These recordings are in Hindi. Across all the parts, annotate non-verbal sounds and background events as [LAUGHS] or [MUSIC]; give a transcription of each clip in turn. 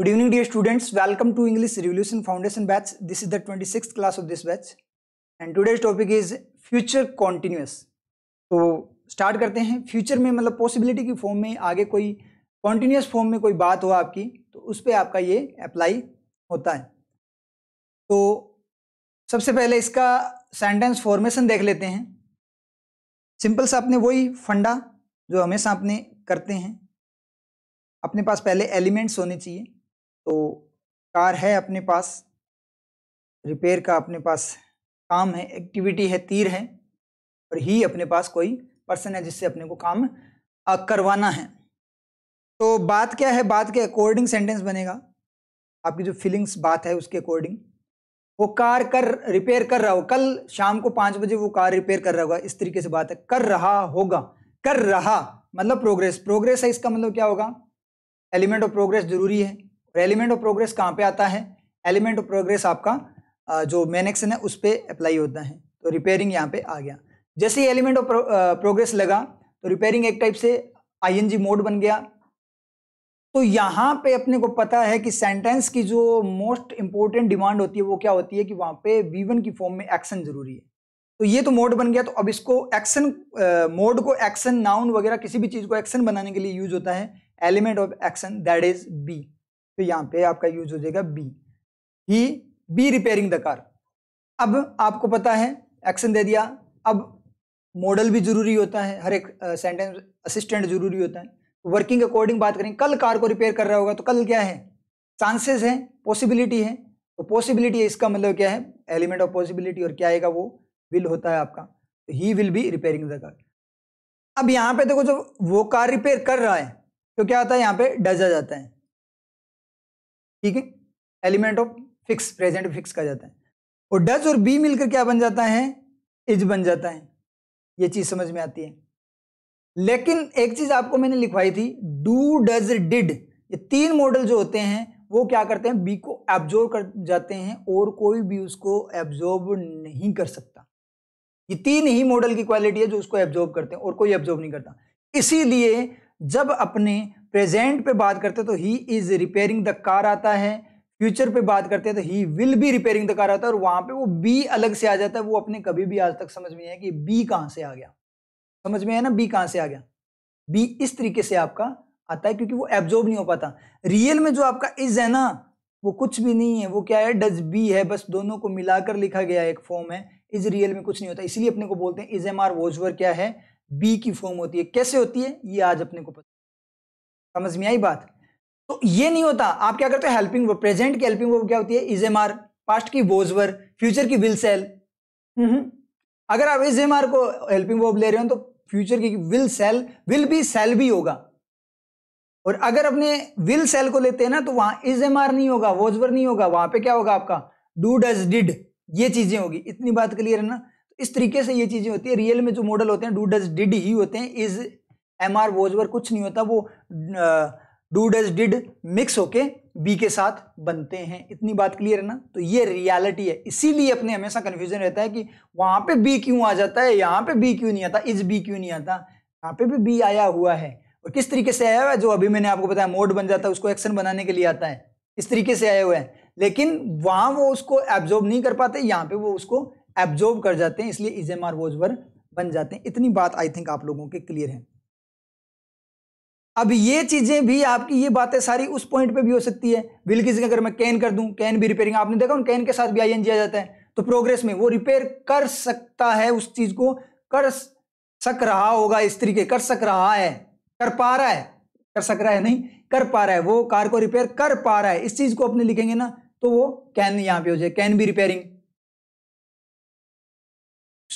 good evening dear students welcome to English revolution foundation batch this is the twenty six class of this batch and today's topic is future continuous तो स्टार्ट करते हैं फ्यूचर में मतलब पॉसिबिलिटी की फॉर्म में आगे कोई कॉन्टिन्यूस फॉर्म में कोई बात हो आपकी तो उस पर आपका ये अप्लाई होता है तो सबसे पहले इसका सेंटेंस फॉर्मेशन देख लेते हैं सिंपल सा अपने वही फंडा जो हमेशा अपने करते हैं अपने पास पहले एलिमेंट्स होने चाहिए तो कार है अपने पास रिपेयर का अपने पास काम है एक्टिविटी है तीर है और ही अपने पास कोई पर्सन है जिससे अपने को काम करवाना है तो बात क्या है बात के अकॉर्डिंग सेंटेंस बनेगा आपकी जो फीलिंग्स बात है उसके अकॉर्डिंग वो कार कर रिपेयर कर रहा हो कल शाम को पाँच बजे वो कार रिपेयर कर रहा होगा इस तरीके से बात है कर रहा होगा कर रहा मतलब प्रोग्रेस प्रोग्रेस है इसका मतलब क्या होगा एलिमेंट ऑफ प्रोग्रेस जरूरी है और एलिमेंट ऑफ प्रोग्रेस कहाँ पे आता है एलिमेंट ऑफ प्रोग्रेस आपका जो मेन एक्शन है उस पर अप्लाई होता है तो रिपेयरिंग यहाँ पे आ गया जैसे ही एलिमेंट ऑफ प्रोग्रेस लगा तो रिपेयरिंग एक टाइप से आई मोड बन गया तो यहाँ पे अपने को पता है कि सेंटेंस की जो मोस्ट इंपॉर्टेंट डिमांड होती है वो क्या होती है कि वहाँ पे वी की फॉर्म में एक्शन जरूरी है तो ये तो मोड बन गया तो अब इसको एक्शन मोड को एक्शन नाउन वगैरह किसी भी चीज़ को एक्शन बनाने के लिए यूज होता है element of action that is be तो यहाँ पे आपका यूज हो जाएगा बी ही बी रिपेयरिंग द कार अब आपको पता है एक्शन दे दिया अब मॉडल भी जरूरी होता है हर एक सेंटेंस असिस्टेंट जरूरी होता है वर्किंग अकॉर्डिंग बात करें कल कार को रिपेयर कर रहा होगा तो कल क्या है चांसेस हैं पॉसिबिलिटी है तो पॉसिबिलिटी है इसका मतलब क्या है एलिमेंट ऑफ पॉसिबिलिटी और क्या आएगा वो विल होता है आपका तो he will be repairing the car अब यहाँ पे देखो तो जो वो कार रिपेयर कर रहा है तो क्या होता है यहाँ पे डजा जाता है ठीक है element of fix present fix कहा जाता है और डज और बी मिलकर क्या बन जाता है इज बन जाता है ये चीज समझ में आती है लेकिन एक चीज आपको मैंने लिखवाई थी डू डज डिड ये तीन मॉडल जो होते हैं वो क्या करते हैं बी को एब्जॉर्व कर जाते हैं और कोई भी उसको एब्जॉर्व नहीं कर सकता ये तीन ही मॉडल की क्वालिटी है जो उसको एब्जॉर्व करते हैं और कोई एब्जॉर्व नहीं करता इसीलिए जब अपने प्रेजेंट पे बात करते हैं तो he is repairing the car आता है फ्यूचर पे बात करते हैं तो he will be repairing the car आता है और वहां पे वो बी अलग से आ जाता है वो अपने कभी भी आज तक समझ में आया कि बी कहाँ से आ गया समझ में है ना बी कहाँ से आ गया बी इस तरीके से आपका आता है क्योंकि वो एब्जॉर्ब नहीं हो पाता रियल में जो आपका इज है ना वो कुछ भी नहीं है वो क्या है डज बी है बस दोनों को मिलाकर लिखा गया एक फॉर्म है इज रियल में कुछ नहीं होता इसलिए अपने को बोलते हैं इज एम आर वोजवर क्या है बी की फॉर्म होती है कैसे होती है ये आज अपने को पता समझ में आई बात तो ये नहीं होता आप क्या करते हो हेल्पिंग वर्ब प्रेजेंट की हेल्पिंग वर्ब क्या होती है इज एम आर पास्ट की वोज वर फ्यूचर की विल सेल अगर आप इज एम आर को हेल्पिंग वर्ब ले रहे हो तो फ्यूचर की will shall will be shall भी होगा और अगर अपने विल सेल को लेते हैं ना तो वहां इज एम आर नहीं होगा वोजवर नहीं होगा वहां पे क्या होगा आपका डू डज डिड ये चीजें होगी इतनी बात क्लियर है ना तो इस तरीके से ये चीजें होती है रियल में जो मॉडल होते हैं डू डज डिड ही होते हैं इज एम आर वर कुछ नहीं होता वो डू डज डिड मिक्स होके बी के साथ बनते हैं इतनी बात क्लियर है ना तो ये रियलिटी है इसीलिए अपने हमेशा कन्फ्यूजन रहता है कि वहाँ पे बी क्यों आ जाता है यहाँ पे बी क्यों नहीं आता इज बी क्यों नहीं आता यहाँ पे भी बी आया हुआ है और किस तरीके से आया हुआ है जो अभी मैंने आपको बताया मोड बन जाता है उसको एक्शन बनाने के लिए आता है इस तरीके से आया हुआ है लेकिन वहाँ वो उसको एब्जॉर्ब नहीं कर पाते यहाँ पे वो उसको एब्जॉर्ब कर जाते हैं इसलिए इज एम आर वोजवर बन जाते हैं इतनी बात आई थिंक आप लोगों के क्लियर है अब ये चीज़ें भी आपकी ये बातें सारी उस पॉइंट पे भी हो सकती है विल किसी अगर मैं कैन कर दूं कैन भी रिपेयरिंग आपने देखा उन कैन के साथ भी आई आ जाता है तो प्रोग्रेस में वो रिपेयर कर सकता है उस चीज़ को कर सक रहा होगा इस तरीके कर सक रहा है कर पा रहा है कर सक रहा है नहीं कर पा रहा है वो कार को रिपेयर कर पा रहा है इस चीज़ को अपने लिखेंगे ना तो वो कैन यहाँ पे हो जाए कैन भी रिपेयरिंग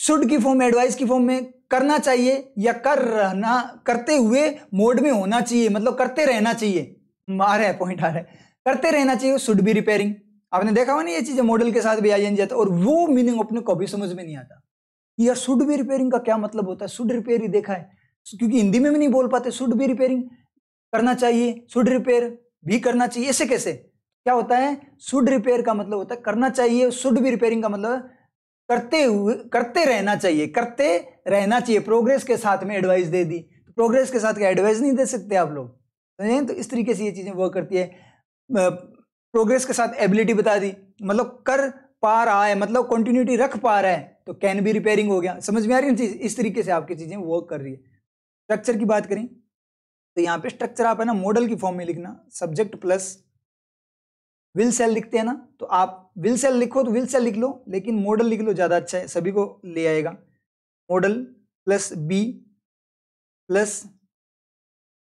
शुड की फॉर्म एडवाइस की फॉर्म में करना चाहिए या कर रहना करते हुए मोड में होना चाहिए मतलब करते रहना चाहिए आ रहा है पॉइंट आ रहा है करते रहना चाहिए शुड बी रिपेयरिंग आपने देखा हुआ ना ये चीजें मॉडल के साथ भी आई जाता और वो मीनिंग अपने को भी समझ में नहीं आता या शुड बी रिपेयरिंग का क्या मतलब होता है शुड रिपेयर ही देखा है क्योंकि हिंदी में भी नहीं बोल पाते शुड बी रिपेयरिंग करना चाहिए शुड रिपेयर भी करना चाहिए ऐसे कैसे क्या होता है शुड रिपेयर का मतलब होता है करना चाहिए शुड बी रिपेयरिंग का मतलब करते हुए करते रहना चाहिए करते रहना चाहिए प्रोग्रेस के साथ में एडवाइस दे दी तो प्रोग्रेस के साथ क्या एडवाइस नहीं दे सकते आप लोग समझें तो इस तरीके से ये चीज़ें वर्क करती है प्रोग्रेस के साथ एबिलिटी बता दी मतलब कर पा रहा है मतलब कंटिन्यूटी रख पा रहा है तो कैन भी रिपेयरिंग हो गया समझ में आ रही है चीज़ इस तरीके से आपकी चीज़ें वर्क कर रही है स्ट्रक्चर की बात करें तो यहाँ पे स्ट्रक्चर आप है ना मॉडल की फॉर्म में लिखना सब्जेक्ट प्लस विल सेल लिखते हैं ना तो आप विल सेल लिखो तो विल सेल लिख लो लेकिन मॉडल लिख लो ज़्यादा अच्छा है सभी को ले आएगा modal plus be plus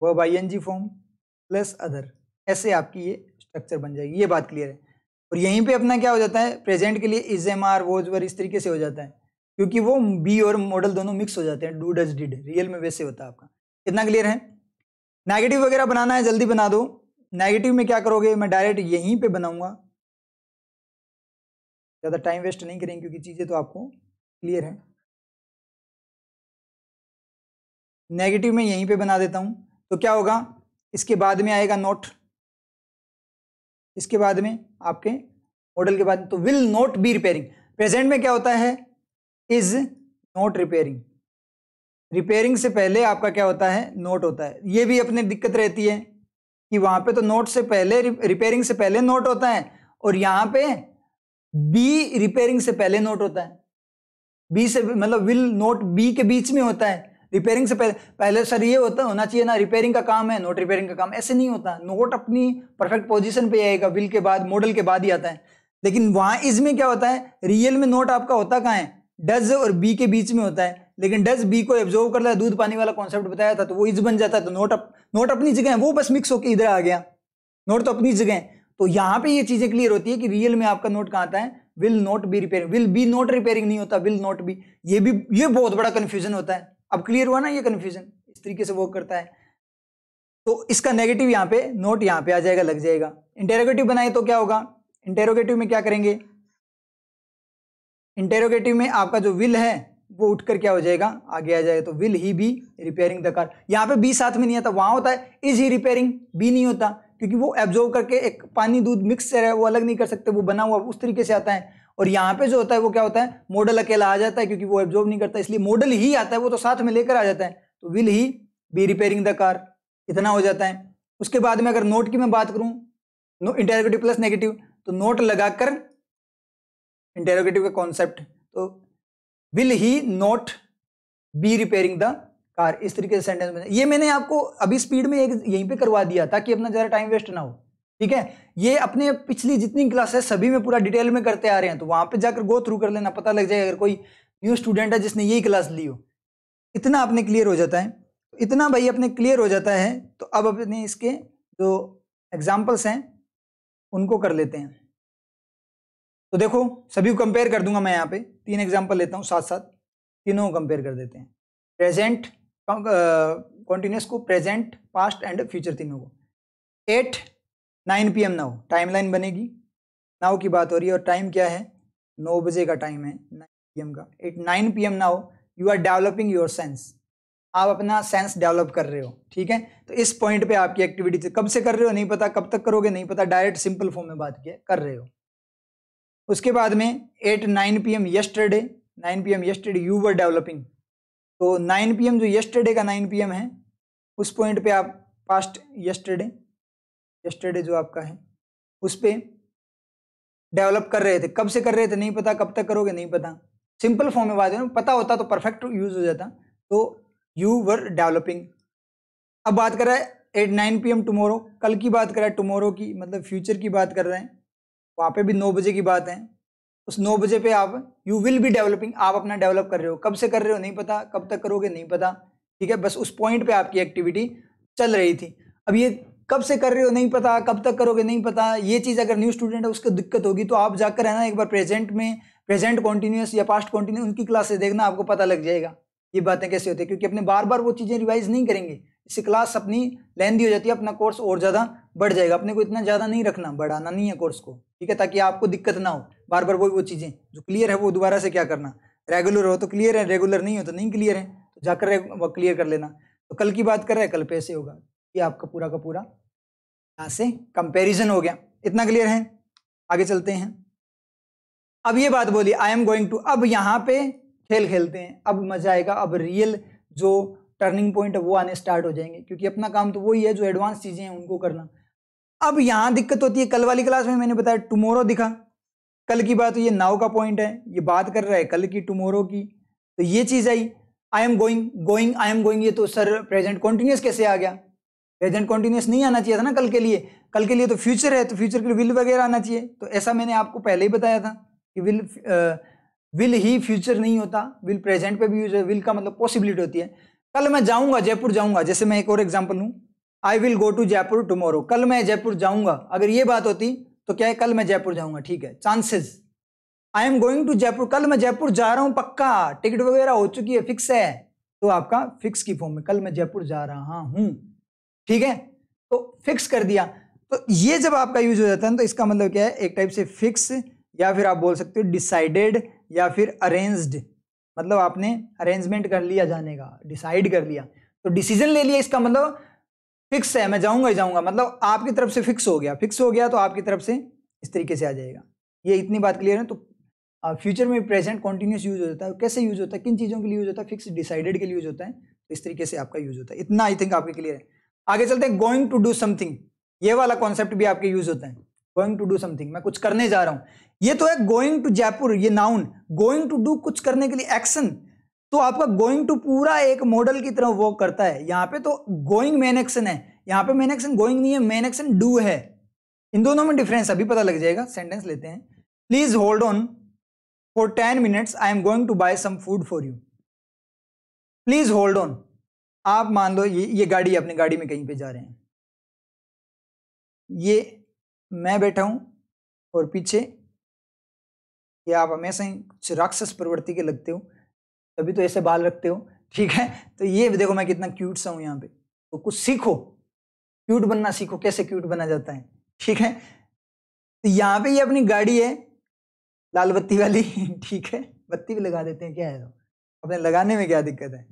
verb I N G form plus other ऐसे आपकी ये स्ट्रक्चर बन जाएगी ये बात क्लियर है और यहीं पे अपना क्या हो जाता है प्रेजेंट के लिए is am are was were इस तरीके से हो जाता है क्योंकि वो बी और मॉडल दोनों मिक्स हो जाते हैं डू डज डिड रियल में वैसे होता है आपका कितना क्लियर है नेगेटिव वगैरह बनाना है जल्दी बना दो नेगेटिव में क्या करोगे मैं डायरेक्ट यहीं पे बनाऊंगा ज़्यादा टाइम वेस्ट नहीं करेंगे क्योंकि चीज़ें तो आपको क्लियर है नेगेटिव में यहीं पे बना देता हूं तो क्या होगा इसके बाद में आएगा नोट इसके बाद में आपके मॉडल के बाद तो will not be repairing present में क्या होता है इज नोट रिपेयरिंग रिपेयरिंग से पहले आपका क्या होता है नोट होता है ये भी अपने दिक्कत रहती है कि वहां पे तो नोट से पहले रिपेयरिंग से पहले नोट होता है और यहां पे बी रिपेयरिंग से पहले नोट होता है बी से मतलब विल नोट बी के बीच में होता है रिपेयरिंग से पहले पहले सर ये होता होना चाहिए ना रिपेयरिंग का काम है नोट रिपेयरिंग का काम ऐसे नहीं होता नोट अपनी परफेक्ट पोजिशन पे आएगा विल के बाद मॉडल के बाद ही आता है लेकिन वहां इसमें क्या होता है रियल में नोट आपका होता कहाँ है डज और बी के बीच में होता है लेकिन डज बी को एब्जॉर्व कर रहा है दूध पानी वाला कॉन्सेप्ट बताया था तो वो इज बन जाता है तो नोट अप नोट अपनी जगह है वो बस मिक्स होकर इधर आ गया नोट तो अपनी जगह है तो यहाँ पे ये चीज़ें क्लियर होती है कि रियल में आपका नोट कहाँ आता है will not be repairing will be not repairing नहीं होता विल नॉट बी ये भी ये बहुत बड़ा कन्फ्यूजन होता है अब क्लियर हुआ ना ये कन्फ्यूजन इस तरीके से वर्क करता है तो इसका नेगेटिव यहाँ पे नोट यहाँ पे आ जाएगा लग जाएगा इंटेरोगेटिव बनाए तो क्या होगा इंटेरोगेटिव में क्या करेंगे इंटेरोगेटिव में आपका जो विल है वो उठकर क्या हो जाएगा आगे आ जाएगा तो will he be repairing the car यहाँ पे बी साथ में नहीं आता वहाँ होता है इज ही रिपेयरिंग बी नहीं होता क्योंकि वो एब्जॉर्व करके एक पानी दूध मिक्सचर है वो अलग नहीं कर सकते वो बना हुआ उस तरीके से आता है और यहाँ पे जो होता है वो क्या होता है मॉडल अकेला आ जाता है क्योंकि वो एब्जॉर्व नहीं करता इसलिए मॉडल ही आता है वो तो साथ में लेकर आ जाता है तो will he be repairing the car इतना हो जाता है उसके बाद में अगर नोट की मैं बात करूँ नो इंटेरोगेटिव प्लस नेगेटिव तो नोट लगाकर इंटेरोगेटिव का कॉन्सेप्ट तो will he not be repairing the car इस तरीके से सेंटेंस में ये मैंने आपको अभी स्पीड में एक यहीं पे करवा दिया ताकि अपना ज़्यादा टाइम वेस्ट ना हो ठीक है ये अपने पिछली जितनी क्लास है सभी में पूरा डिटेल में करते आ रहे हैं तो वहाँ पे जाकर गो थ्रू कर लेना पता लग जाएगा अगर कोई न्यू स्टूडेंट है जिसने यही क्लास ली हो इतना अपने क्लियर हो जाता है इतना भाई अपने क्लियर हो जाता है तो अब अपने इसके जो एग्जाम्पल्स हैं उनको कर लेते हैं तो देखो सभी को कंपेयर कर दूंगा मैं यहाँ पे तीन एग्जाम्पल लेता हूँ साथ साथ तीनों को कंपेयर कर देते हैं प्रेजेंट कॉन्टिन्यूस uh, को प्रेजेंट पास्ट एंड फ्यूचर तीनों को at nine P M timeline लाइन बनेगी नाव की बात हो रही है और टाइम क्या है नौ बजे का टाइम है नाइन पी एम का at nine P M now you are developing your sense आप अपना सेंस डेवलप कर रहे हो ठीक है तो इस पॉइंट पे आपकी एक्टिविटी कब से कर रहे हो नहीं पता कब तक करोगे नहीं पता डायरेक्ट सिंपल फॉर्म में बात किया कर रहे हो उसके बाद में at nine P M yesterday nine P M yesterday you were developing तो नाइन पी एम जो यस्टरडे का नाइन पी एम है उस पॉइंट पे आप पास्ट यस्टरडे यस्टरडे जो आपका है उस पर डेवलप कर रहे थे कब से कर रहे थे नहीं पता कब तक करोगे नहीं पता सिंपल फॉर्म में बात है पता होता तो परफेक्ट यूज़ हो जाता तो यू वर डेवलपिंग अब बात कर रहा है एट नाइन पी एम टमोरो कल की बात कर रहा है टमोरो की मतलब फ्यूचर की बात कर रहे हैं वहाँ पे भी नौ बजे की बात है उस नौ बजे पे आप यू विल बी डेवलपिंग आप अपना डेवलप कर रहे हो कब से कर रहे हो नहीं पता कब तक करोगे नहीं पता ठीक है बस उस पॉइंट पे आपकी एक्टिविटी चल रही थी अब ये कब से कर रहे हो नहीं पता कब तक करोगे नहीं पता ये चीज़ अगर न्यू स्टूडेंट है उसको दिक्कत होगी तो आप जाकर है ना एक बार प्रेजेंट में प्रेजेंट कॉन्टीन्यूस या पास्ट कॉन्टिन्यूस उनकी क्लासेस देखना आपको पता लग जाएगा ये बातें कैसे होती है क्योंकि अपने बार बार वो चीज़ें रिवाइज नहीं करेंगे इसी क्लास अपनी लेंदी हो जाती है अपना कोर्स और ज़्यादा बढ़ जाएगा अपने को इतना ज़्यादा नहीं रखना बढ़ाना नहीं है कोर्स को ठीक है ताकि आपको दिक्कत ना हो बार बार वो वो चीज़ें जो क्लियर है वो दोबारा से क्या करना रेगुलर हो तो क्लियर है रेगुलर नहीं हो तो नहीं क्लियर है तो जाकर वो क्लियर कर लेना तो कल की बात कर रहे हैं कल पैसे होगा ये आपका पूरा का पूरा यहाँ से कंपेरिजन हो गया इतना क्लियर है आगे चलते हैं अब ये बात बोली आई एम गोइंग टू अब यहाँ पे खेल खेलते हैं अब मजा आएगा अब रियल जो टर्निंग पॉइंट है वो आने स्टार्ट हो जाएंगे क्योंकि अपना काम तो वही है जो एडवांस चीज़ें हैं उनको करना अब यहाँ दिक्कत होती है कल वाली क्लास में मैंने बताया टुमोरो दिखा कल की बात ये नाव का पॉइंट है ये बात कर रहा है कल की टुमोरो की तो ये चीज़ I I am going going I am going ये तो सर प्रेजेंट कॉन्टिन्यूस कैसे आ गया प्रेजेंट कॉन्टिन्यूस नहीं आना चाहिए था ना कल के लिए कल के लिए तो फ्यूचर है तो फ्यूचर के लिए विल वगैरह आना चाहिए तो ऐसा मैंने आपको पहले ही बताया था कि विल विल ही फ्यूचर नहीं होता विल प्रेजेंट पे भी यूज है विल का मतलब पॉसिबिलिटी होती है कल मैं जाऊंगा जयपुर जाऊंगा जैसे मैं एक और एग्जाम्पल लूँ I will go to Jaipur tomorrow कल मैं जयपुर जाऊंगा अगर ये बात होती तो क्या है कल मैं जयपुर जाऊंगा ठीक है chances I am going to Jaipur कल मैं जयपुर जा रहा हूँ पक्का टिकट वगैरह हो चुकी है फिक्स है तो आपका फिक्स की फॉर्म में कल मैं जयपुर जा रहा हूँ ठीक है तो फिक्स कर दिया तो ये जब आपका यूज हो जाता है तो इसका मतलब क्या है एक टाइप से फिक्स या फिर आप बोल सकते हो डिसाइडेड या फिर अरेंज्ड मतलब आपने अरेंजमेंट कर लिया जाने का डिसाइड कर लिया तो डिसीजन ले लिया इसका मतलब फिक्स है मैं जाऊंगा ही जाऊंगा मतलब आपकी तरफ से फिक्स हो गया फिक्स हो गया तो आपकी तरफ से इस तरीके से आ जाएगा ये इतनी बात क्लियर है तो फ्यूचर में प्रेजेंट कॉन्टिन्यूस यूज होता है कैसे यूज होता है किन चीज़ों के लिए यूज होता है फिक्स डिसाइडेड के लिए यूज होता है तो इस तरीके से आपका यूज होता है इतना आई थिंक आपके क्लियर है आगे चलते हैं गोइंग टू डू समथिंग ये वाला कॉन्सेप्ट भी आपके यूज होता है गोइंग टू डू समथिंग मैं कुछ करने जा रहा हूं ये तो है गोइंग टू जयपुर ये नाउन गोइंग टू डू कुछ करने के लिए एक्शन तो आपका गोइंग टू पूरा एक मॉडल की तरह वर्क करता है यहां पे तो गोइंग मेन एक्शन है यहां पे मेन एक्शन गोइंग नहीं है मेन एक्शन डू है इन दोनों में डिफरेंस अभी पता लग जाएगा सेंटेंस लेते हैं please hold on for ten minutes I am going to buy some food for you please hold on आप मान लो ये ये गाड़ी अपनी गाड़ी में कहीं पे जा रहे हैं ये मैं बैठा हूँ और पीछे या आप हमेशा ही कुछ राक्षस प्रवृत्ति के लगते हो तभी तो ऐसे बाल रखते हो ठीक है तो ये भी देखो मैं कितना क्यूट सा हूँ यहाँ पे तो कुछ सीखो क्यूट बनना सीखो कैसे क्यूट बना जाता है ठीक है तो यहाँ पे ये अपनी गाड़ी है लाल बत्ती वाली [LAUGHS] ठीक है बत्ती भी लगा देते हैं क्या है अपने लगाने में क्या दिक्कत है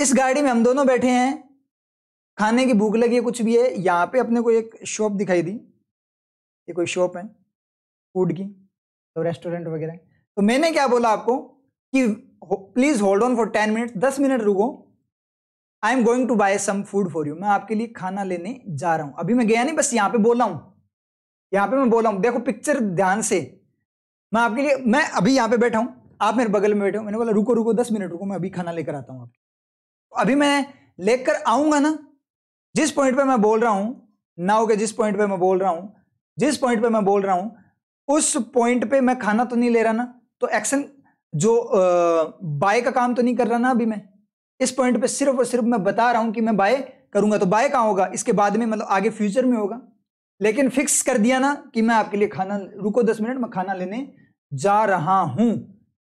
इस गाड़ी में हम दोनों बैठे हैं खाने की भूख लगी है कुछ भी है यहाँ पे अपने को एक शॉप दिखाई दी ये कोई शॉप है फूड की तो रेस्टोरेंट वगैरह तो मैंने क्या बोला आपको कि please hold on for ten minute दस मिनट रुको I am going to buy some food for you मैं आपके लिए खाना लेने जा रहा हूँ अभी मैं गया नहीं बस यहाँ पे बोला हूँ यहाँ पे मैं बोला हूँ देखो पिक्चर ध्यान से मैं आपके लिए मैं अभी यहाँ पे बैठा हूँ आप मेरे बगल में बैठे हो मैंने बोला रुको रुको दस मिनट रुको मैं अभी खाना लेकर आता हूँ आपके अभी मैं लेकर आऊँगा ना जिस पॉइंट पे मैं बोल रहा हूं नाउ के जिस पॉइंट पे मैं बोल रहा हूं जिस पॉइंट पे मैं बोल रहा हूं उस पॉइंट पे मैं खाना तो नहीं ले रहा ना तो एक्शन जो बाय का काम तो नहीं कर रहा ना अभी मैं इस पॉइंट पे सिर्फ और सिर्फ मैं बता रहा हूं कि मैं बाय करूंगा तो बाय कहाँ होगा इसके बाद में मतलब आगे फ्यूचर में होगा लेकिन फिक्स कर दिया ना कि मैं आपके लिए खाना रुको दस मिनट मैं खाना लेने जा रहा हूं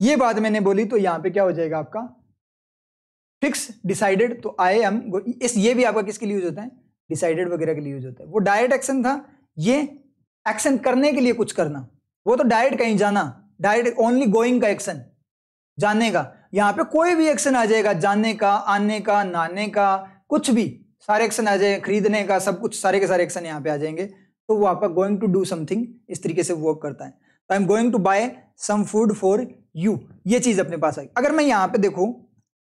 ये बात मैंने बोली तो यहां पे क्या हो जाएगा आपका फिक्स डिसाइडेड तो आई एम इस ये भी आपका किसके लिए यूज होता है डिसाइडेड वगैरह के लिए यूज होता है वो डायरेक्ट एक्शन था ये एक्शन करने के लिए कुछ करना वो तो डायरेक्ट कहीं जाना डायरेक्ट ओनली गोइंग का एक्शन जाने का यहाँ पे कोई भी एक्शन आ जाएगा जाने का आने का नाने का कुछ भी सारे एक्शन आ जाए खरीदने का सब कुछ सारे के सारे एक्शन यहाँ पे आ जाएंगे तो वो आपका गोइंग टू डू समथिंग इस तरीके से वर्क करता है तो I am going to buy some food for you ये चीज़ अपने पास आई अगर मैं यहाँ पे देखूँ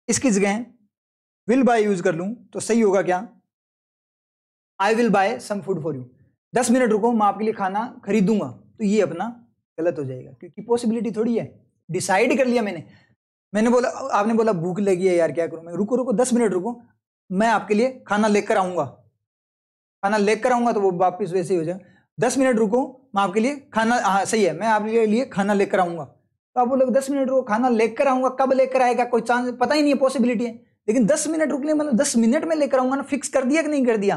इसकी जगह विल बाय यूज कर लूं तो सही होगा क्या I will buy some food for you दस मिनट रुको मैं आपके लिए खाना खरीदूंगा तो ये अपना गलत हो जाएगा क्योंकि पॉसिबिलिटी थोड़ी है डिसाइड कर लिया मैंने मैंने बोला आपने बोला भूख लगी है यार क्या करूं मैं रुको रुको दस मिनट रुको मैं आपके लिए खाना लेकर आऊंगा खाना लेकर आऊँगा तो वो वापस वैसे ही हो जाएगा दस मिनट रुको मैं आपके लिए खाना हाँ सही है मैं आपके लिए खाना लेकर आऊंगा तो आप बोलोगे दस मिनट रुको खाना लेकर आऊँगा कब लेकर आएगा कोई चांस पता ही नहीं है पॉसिबिलिटी है लेकिन दस मिनट रुक लिया मतलब दस मिनट में लेकर आऊंगा ना फिक्स कर दिया कि नहीं कर दिया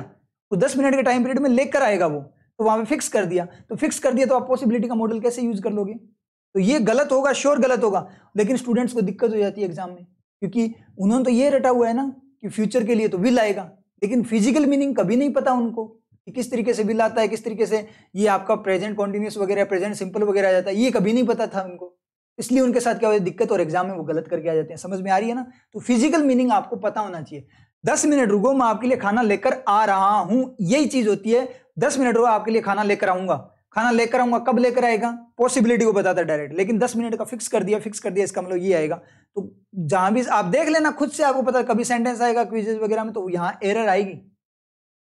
तो दस मिनट के टाइम पीरियड में लेकर आएगा वो तो वहाँ पर फिक्स कर दिया तो फिक्स कर दिया तो आप पॉसिबिलिटी का मॉडल कैसे यूज़ कर लोगे तो ये गलत होगा श्योर गलत होगा लेकिन स्टूडेंट्स को दिक्कत हो जाती है एग्जाम में क्योंकि उन्होंने तो ये रटा हुआ है ना कि फ्यूचर के लिए तो विल आएगा लेकिन फिजिकल मीनिंग कभी नहीं पता उनको कि किस तरीके से विल आता है किस तरीके से ये आपका प्रेजेंट कॉन्टिन्यूस वगैरह प्रेजेंट सिंपल वगैरह आ जाता है ये कभी नहीं पता था उनको इसलिए उनके साथ क्या हो दिक्कत और एग्जाम में वो गलत करके आ जाते हैं समझ में आ रही है ना तो फिजिकल मीनिंग आपको पता होना चाहिए दस मिनट रुको मैं आपके लिए खाना लेकर आ रहा हूं यही चीज होती है दस मिनट रुको आपके लिए खाना लेकर आऊंगा खाना लेकर आऊंगा कब लेकर आएगा पॉसिबिलिटी को बताता डायरेक्ट लेकिन दस मिनट का फिक्स कर दिया फिक्स कर दिया इसका मतलब ये आएगा तो जहां भी आप देख लेना खुद से आपको पता कभी सेंटेंस आएगा क्विजेस वगैरह में तो यहाँ एरर आएगी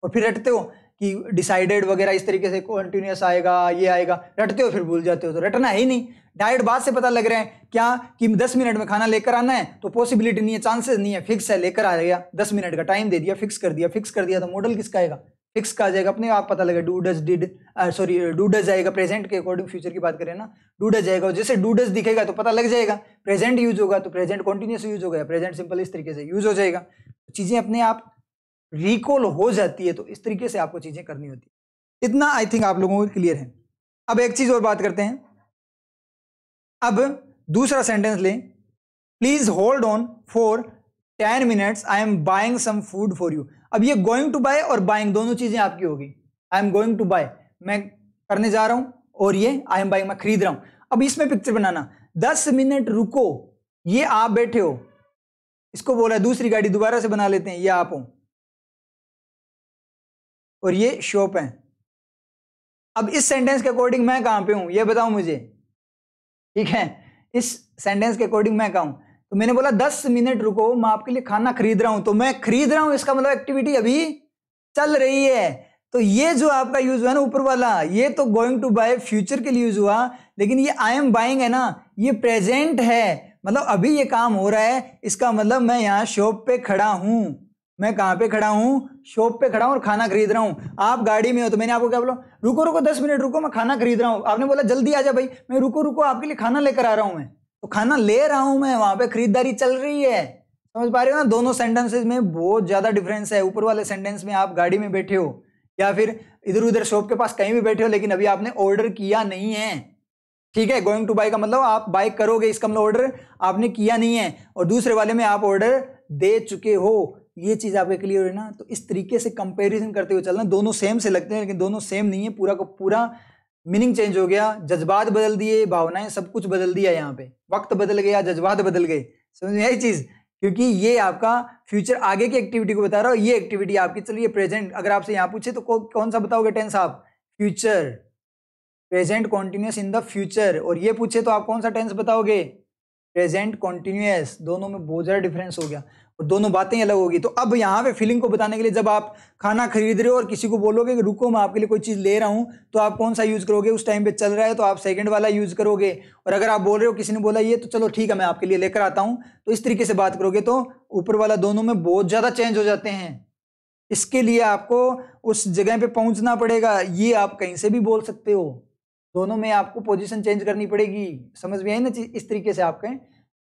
और फिर रटते हो कि डिसाइडेड वगैरह इस तरीके से कंटिन्यूस आएगा ये आएगा रटते हो फिर भूल जाते हो तो रटना ही नहीं डायरेक्ट बात से पता लग रहा है क्या कि दस मिनट में खाना लेकर आना है तो पॉसिबिलिटी नहीं है चांसेस नहीं है फिक्स है लेकर आ गया दस मिनट का टाइम दे दिया फिक्स कर दिया फिक्स कर दिया तो मॉडल किसका आएगा फिक्स का आ जाएगा अपने आप पता लगेगा डू डिड सॉरी डू जाएगा प्रेजेंट के अकॉर्डिंग फ्यूचर की बात करें ना डूडस जाएगा और जैसे डू दिखेगा तो पता लग जाएगा प्रेजेंट यूज होगा तो प्रेजेंट कंटिन्यूस यूज होगा प्रेजेंट सिंपल इस तरीके से यूज हो जाएगा चीज़ें अपने आप रिकॉल हो जाती है तो इस तरीके से आपको चीज़ें करनी होती है इतना आई थिंक आप लोगों को क्लियर है अब एक चीज़ और बात करते हैं अब दूसरा सेंटेंस लें please hold on for ten minutes I am buying some food for you अब ये गोइंग टू बाय और बाइंग दोनों चीज़ें आपकी होगी I am going to buy मैं करने जा रहा हूं और ये आई एम बाइंग मैं खरीद रहा हूं अब इसमें पिक्चर बनाना दस मिनट रुको ये आप बैठे हो इसको बोला दूसरी गाड़ी दोबारा से बना लेते हैं ये आप हो और ये शॉप है अब इस सेंटेंस के अकॉर्डिंग मैं कहां पे हूं ये बताओ मुझे ठीक है इस सेंटेंस के अकॉर्डिंग मैं कहा तो मैंने बोला दस मिनट रुको मैं आपके लिए खाना खरीद रहा हूं तो मैं खरीद रहा हूं इसका मतलब एक्टिविटी अभी चल रही है तो ये जो आपका यूज हुआ ना ऊपर वाला ये तो गोइंग टू बाय फ्यूचर के लिए यूज हुआ लेकिन ये आई एम बाइंग है ना ये प्रेजेंट है मतलब अभी ये काम हो रहा है इसका मतलब मैं यहाँ शॉप पे खड़ा हूं मैं कहाँ पे खड़ा हूँ शॉप पे खड़ा हूँ और खाना खरीद रहा हूँ आप गाड़ी में हो तो मैंने आपको क्या बोला रुको रुको दस मिनट रुको मैं खाना खरीद रहा हूँ आपने बोला जल्दी आ जा भाई मैं रुको रुको आपके लिए खाना लेकर आ रहा हूँ मैं तो खाना ले रहा हूँ मैं वहाँ पे खरीदारी चल रही है समझ पा रहे हो ना दोनों सेंटेंसेज में बहुत ज़्यादा डिफरेंस है ऊपर वाले सेंटेंस में आप गाड़ी में बैठे हो या फिर इधर उधर शॉप के पास कहीं भी बैठे हो लेकिन अभी आपने ऑर्डर किया नहीं है ठीक है गोइंग टू बाई का मतलब आप बाई करोगे इसका मतलब ऑर्डर आपने किया नहीं है और दूसरे वाले में आप ऑर्डर दे चुके हो ये चीज़ आपके क्लियर है ना तो इस तरीके से कंपेरिजन करते हुए चलना दोनों सेम से लगते हैं लेकिन दोनों सेम नहीं है पूरा को पूरा मीनिंग चेंज हो गया जज्बात बदल दिए भावनाएं सब कुछ बदल दिया यहाँ पे वक्त बदल गया जज्बात बदल गए समझ में यही चीज़ क्योंकि ये आपका फ्यूचर आगे की एक्टिविटी को बता रहा हूँ ये एक्टिविटी आपकी चलिए प्रेजेंट अगर आपसे यहाँ पूछे तो कौन सा बताओगे टेंस आप future present continuous in the future और ये पूछे तो आप कौन सा टेंस बताओगे प्रेजेंट कॉन्टिन्यूस दोनों में बहुत ज़्यादा डिफरेंस हो गया और दोनों बातें अलग होगी तो अब यहाँ पे फीलिंग को बताने के लिए जब आप खाना खरीद रहे हो और किसी को बोलोगे कि रुको मैं आपके लिए कोई चीज़ ले रहा हूँ तो आप कौन सा यूज़ करोगे उस टाइम पे चल रहा है तो आप सेकंड वाला यूज़ करोगे और अगर आप बोल रहे हो किसी ने बोला ये तो चलो ठीक है मैं आपके लिए लेकर आता हूँ तो इस तरीके से बात करोगे तो ऊपर वाला दोनों में बहुत ज़्यादा चेंज हो जाते हैं इसके लिए आपको उस जगह पर पहुँचना पड़ेगा ये आप कहीं से भी बोल सकते हो दोनों में आपको पोजिशन चेंज करनी पड़ेगी समझ में आई ना इस तरीके से आप कहें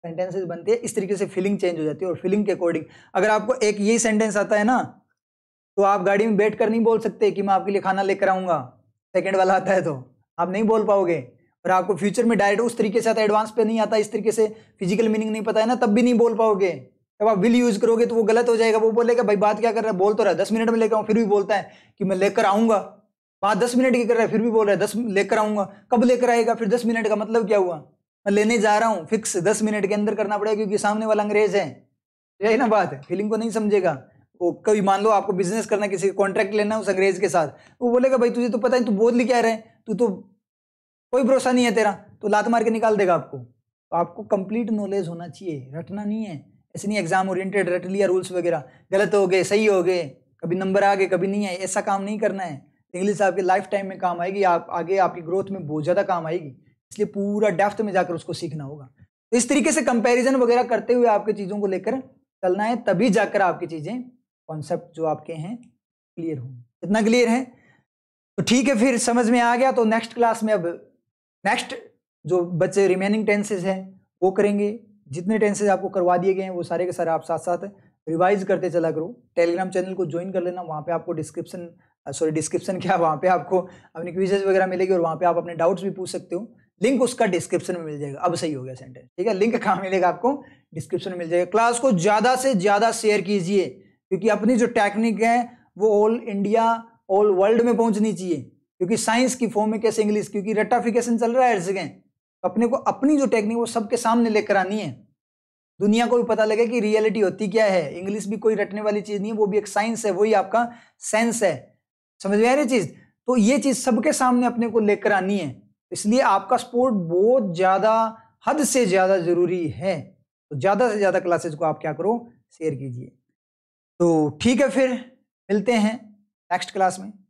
सेंटेंसेज बनते हैं इस तरीके से फीलिंग चेंज हो जाती है और फीलिंग के अकॉर्डिंग अगर आपको एक यही सेंटेंस आता है ना तो आप गाड़ी में बैठ कर नहीं बोल सकते कि मैं आपके लिए खाना लेकर आऊँगा सेकेंड वाला आता है तो आप नहीं बोल पाओगे और आपको फ्यूचर में डायरेक्ट उस तरीके से आता एडवांस पे नहीं आता इस तरीके से फिजिकल मीनिंग नहीं पता है ना तब भी नहीं बोल पाओगे जब आप विल यूज़ करोगे तो वो गलत हो जाएगा वो बोलेगा भाई बात क्या कर रहा है बोल तो रहा है दस मिनट में लेकर आऊँ फिर भी बोलता है कि मैं लेकर आऊँगा बात दस मिनट की कर रहा है फिर भी बोल रहा है दस लेकर आऊँगा कब लेकर आएगा फिर दस मिनट का मतलब क्या हुआ लेने जा रहा हूँ फिक्स दस मिनट के अंदर करना पड़ेगा क्योंकि सामने वाला अंग्रेज है यही ना बात है फीलिंग को नहीं समझेगा वो कभी मान लो आपको बिजनेस करना किसी कॉन्ट्रैक्ट लेना है उस अंग्रेज के साथ वो बोलेगा भाई तुझे तो पता नहीं तू बोल ली क्या रहे तू तो कोई भरोसा नहीं है तेरा तो लात मार के निकाल देगा आपको तो आपको कंप्लीट नॉलेज होना चाहिए रटना नहीं है ऐसे नहीं एग्जाम ओरिएंटेड रट लिया रूल्स वगैरह गलत हो गए सही हो गए कभी नंबर आ गए कभी नहीं आए ऐसा काम नहीं करना है इंग्लिश आपके लाइफ टाइम में काम आएगी आप आगे आपकी ग्रोथ में बहुत ज़्यादा काम आएगी इसलिए पूरा डेफ्थ में जाकर उसको सीखना होगा तो इस तरीके से कंपैरिजन वगैरह करते हुए आपके चीज़ों को लेकर चलना है तभी जाकर आपकी चीज़ें कॉन्सेप्ट जो आपके हैं क्लियर होंगे इतना क्लियर है तो ठीक है फिर समझ में आ गया तो नेक्स्ट क्लास में अब नेक्स्ट जो बच्चे रिमेनिंग टेंसेज हैं वो करेंगे जितने टेंसेज आपको करवा दिए गए हैं वो सारे के सारे आप साथ साथ रिवाइज करते चला करो टेलीग्राम चैनल को ज्वाइन कर लेना वहाँ पे आपको डिस्क्रिप्शन सॉरी डिस्क्रिप्शन क्या वहाँ पे आपको अपनी क्विजेज वगैरह मिलेगी और वहाँ पे आप अपने डाउट्स भी पूछ सकते हो लिंक उसका डिस्क्रिप्शन में मिल जाएगा अब सही हो गया सेंटेंस ठीक है लिंक कहाँ मिलेगा आपको डिस्क्रिप्शन में मिल जाएगा क्लास को ज़्यादा से ज़्यादा शेयर कीजिए क्योंकि अपनी जो टेक्निक है वो ऑल इंडिया ऑल वर्ल्ड में पहुंचनी चाहिए क्योंकि साइंस की फॉर्म में कैसे इंग्लिश क्योंकि रेटाफिकेशन चल रहा है हर जगह अपने को अपनी जो टेक्निक वो सबके सामने लेकर आनी है दुनिया को भी पता लगे कि रियलिटी होती क्या है इंग्लिश भी कोई रटने वाली चीज़ नहीं है वो भी एक साइंस है वही आपका सेंस है समझ में आ रही चीज़ तो ये चीज़ सबके सामने अपने को लेकर आनी है इसलिए आपका स्पोर्ट बहुत ज़्यादा हद से ज़्यादा ज़रूरी है तो ज़्यादा से ज़्यादा क्लासेज को आप क्या करो शेयर कीजिए तो ठीक है फिर मिलते हैं नेक्स्ट क्लास में